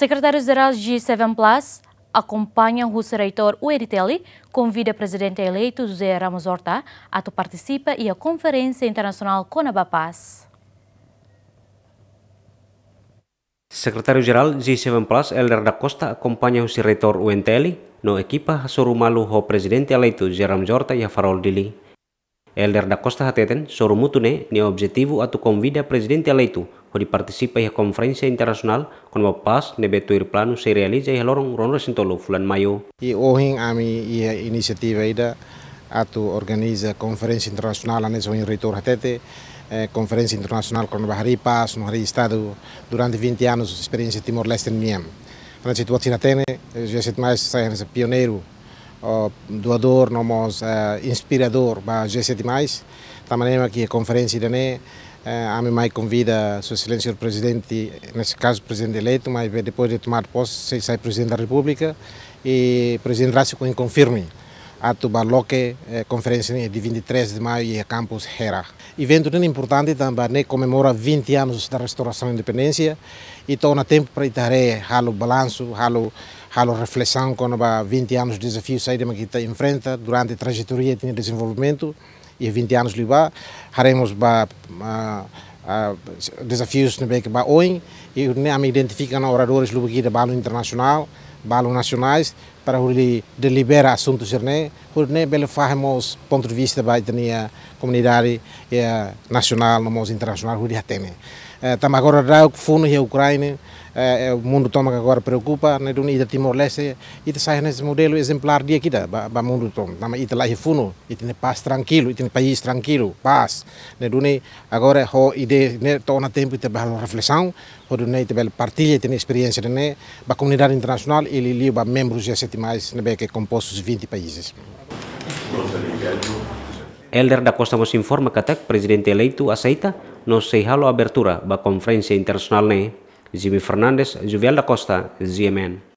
Secretário-Geral G7 Plus acompanha o reitor Ueritelli, convida o presidente eleito José Ramos Horta a participar e a Conferência Internacional Conaba secretário geral G7 Plus, Elder da Costa, acompanha o reitor Uenteli, no equipa, sorumalu o presidente eleito Ramos Horta e a Farol Dili. Helder da Costa Hateten sorumutune ne objetivo atu convida presidente eleito onde participa em conferência internacional com a paz nebetuir plano se realiza em lorong ronro sintolo fulan maio. E ohin ami e iniciativa ida atu organiza conferência internacional anes ohin reitor hatete eh, conferência internacional com bahari paz no hari estado durante 20 anos experiência Timor-Leste em Na situação atene, eh, já se mais pioneiros. pioneiro doador, nós eh, inspirador para GC Demais. Também aqui a conferência de NE, eh, a minha mãe convida seu excelência o presidente, nesse caso o presidente eleito, mas depois de tomar posse, sai presidente da República e o presidente Rácio confirme a Tubaloque, eh, conferência de 23 de maio e Campus Hera. Evento tão importante também, né, comemora 20 anos da restauração da independência e torna tempo para Itaré, ralo balanço, ralo halo reflexão com 20 anos de desafios aí que gente enfrenta durante a trajetória de desenvolvimento e 20 anos de lá, haremos ba, ba, desafios também que ba oin e me na oradores do Balo Internacional, Balo Nacionais, para ele deliberar assuntos, né? Porque né, ele faz os ponto de vista da comunidade nacional, nos internacional, ele tem. Né? Estamos eh, agora o fundo a Ucrânia, eh, eh, o mundo toma agora preocupa, né? Do Ida Timor-Leste, e sai nesse modelo exemplar de aqui, para o mundo toma. Tama Ida lá fundo, e tem paz tranquilo, e tem país tranquilo, paz. Né? Do agora o ideia, né? Toma tempo de reflexão, porque né? Tem partilha, tem experiência, né? Para comunidade internacional, e ele liga membros desse γιατί mais na beca composto postos 20 países. Elder da Costa nos informa que o presidente eleito aceita no a abertura da conferência internacional, né? Jimmy Fernandes, Juvial da Costa, ZMN.